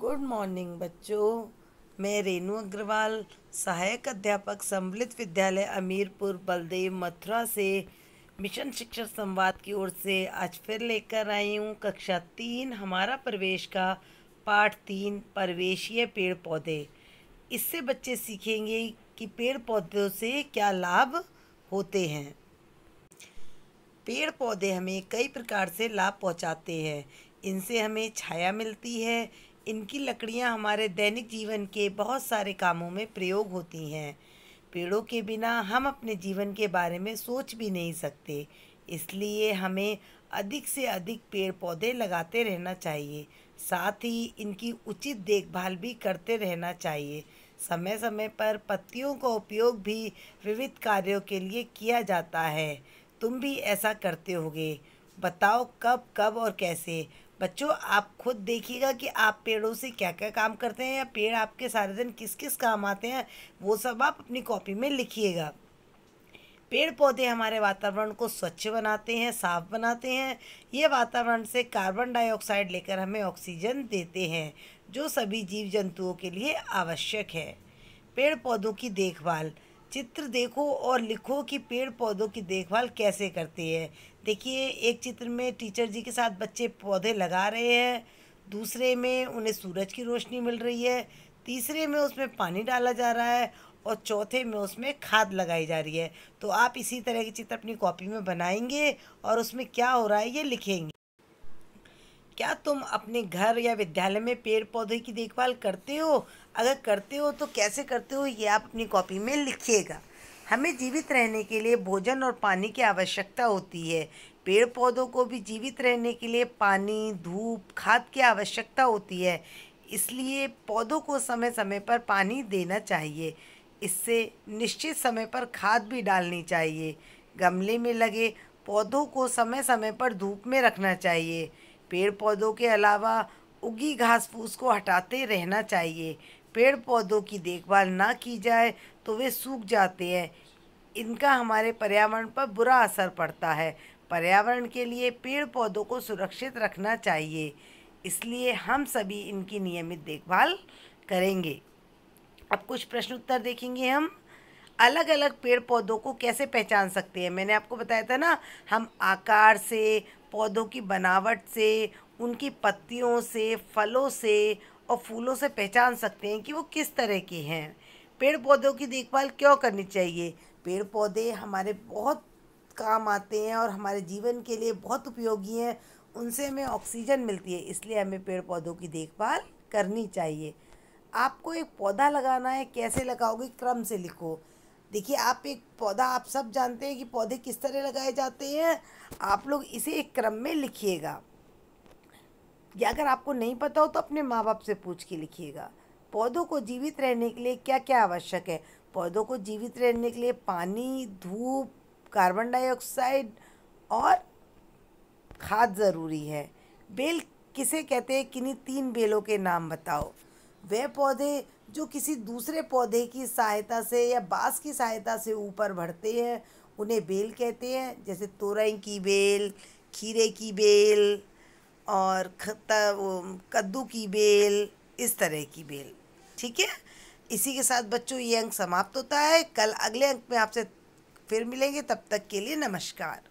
good morning बच्चों मैं रेनू अग्रवाल सहायक अध्यापक सम्मिलित विद्यालय अमीरपुर बलदेव मथुरा से मिशन शिक्षा संवाद की ओर से आज फिर लेकर आई हूँ कक्षा तीन हमारा प्रवेश का पाठ तीन परवेशीय पेड़ पौधे इससे बच्चे सीखेंगे कि पेड़ पौधों से क्या लाभ होते हैं पेड़ पौधे हमें कई प्रकार से लाभ पहुंचाते हैं इनसे हमें छाया मिलती है इनकी लकड़ियाँ हमारे दैनिक जीवन के बहुत सारे कामों में प्रयोग होती हैं पेड़ों के बिना हम अपने जीवन के बारे में सोच भी नहीं सकते इसलिए हमें अधिक से अधिक पेड़ पौधे लगाते रहना चाहिए साथ ही इनकी उचित देखभाल भी करते रहना चाहिए समय समय पर पत्तियों का उपयोग भी विविध कार्यों के लिए किया जाता है तुम भी ऐसा करते होगे बताओ कब कब और कैसे बच्चों आप खुद देखिएगा कि आप पेड़ों से क्या क्या काम करते हैं या पेड़ आपके सारे दिन किस किस काम आते हैं वो सब आप अपनी कॉपी में लिखिएगा पेड़ पौधे हमारे वातावरण को स्वच्छ बनाते हैं साफ बनाते हैं ये वातावरण से कार्बन डाइऑक्साइड लेकर हमें ऑक्सीजन देते हैं जो सभी जीव जंतुओं के लिए आवश्यक है पेड़ पौधों की देखभाल चित्र देखो और लिखो कि पेड़ पौधों की देखभाल कैसे करते हैं देखिए एक चित्र में टीचर जी के साथ बच्चे पौधे लगा रहे हैं दूसरे में उन्हें सूरज की रोशनी मिल रही है तीसरे में उसमें पानी डाला जा रहा है और चौथे में उसमें खाद लगाई जा रही है तो आप इसी तरह के चित्र अपनी कॉपी में बनाएंगे और उसमें क्या हो रहा है ये लिखेंगे क्या तुम अपने घर या विद्यालय में पेड़ पौधे की देखभाल करते हो अगर करते हो तो कैसे करते हो ये आप अपनी कॉपी में लिखिएगा हमें जीवित रहने के लिए भोजन और पानी की आवश्यकता होती है पेड़ पौधों को भी जीवित रहने के लिए पानी धूप खाद की आवश्यकता होती है इसलिए पौधों को समय समय पर पानी देना चाहिए इससे निश्चित समय पर खाद भी डालनी चाहिए गमले में लगे पौधों को समय समय पर धूप में रखना चाहिए पेड़ पौधों के अलावा उगी घास फूस को हटाते रहना चाहिए पेड़ पौधों की देखभाल ना की जाए तो वे सूख जाते हैं इनका हमारे पर्यावरण पर बुरा असर पड़ता है पर्यावरण के लिए पेड़ पौधों को सुरक्षित रखना चाहिए इसलिए हम सभी इनकी नियमित देखभाल करेंगे अब कुछ प्रश्न उत्तर देखेंगे हम अलग अलग पेड़ पौधों को कैसे पहचान सकते हैं मैंने आपको बताया था ना हम आकार से पौधों की बनावट से उनकी पत्तियों से फलों से और फूलों से पहचान सकते हैं कि वो किस तरह के हैं पेड़ पौधों की देखभाल क्यों करनी चाहिए पेड़ पौधे हमारे बहुत काम आते हैं और हमारे जीवन के लिए बहुत उपयोगी हैं उनसे हमें ऑक्सीजन मिलती है इसलिए हमें पेड़ पौधों की देखभाल करनी चाहिए आपको एक पौधा लगाना है कैसे लगाओगे क्रम से लिखो देखिए आप एक पौधा आप सब जानते हैं कि पौधे किस तरह लगाए जाते हैं आप लोग इसे एक क्रम में लिखिएगा या अगर आपको नहीं पता हो तो अपने माँ बाप से पूछ के लिखिएगा पौधों को जीवित रहने के लिए क्या क्या आवश्यक है पौधों को जीवित रहने के लिए पानी धूप कार्बन डाइऑक्साइड और खाद ज़रूरी है बेल किसे कहते हैं किन्हीं तीन बेलों के नाम बताओ वह पौधे जो किसी दूसरे पौधे की सहायता से या बाँस की सहायता से ऊपर बढ़ते हैं उन्हें बेल कहते हैं जैसे तोरई की बेल खीरे की बेल और कद्दू की बेल इस तरह की बेल ठीक है इसी के साथ बच्चों ये अंक समाप्त होता है कल अगले अंक में आपसे फिर मिलेंगे तब तक के लिए नमस्कार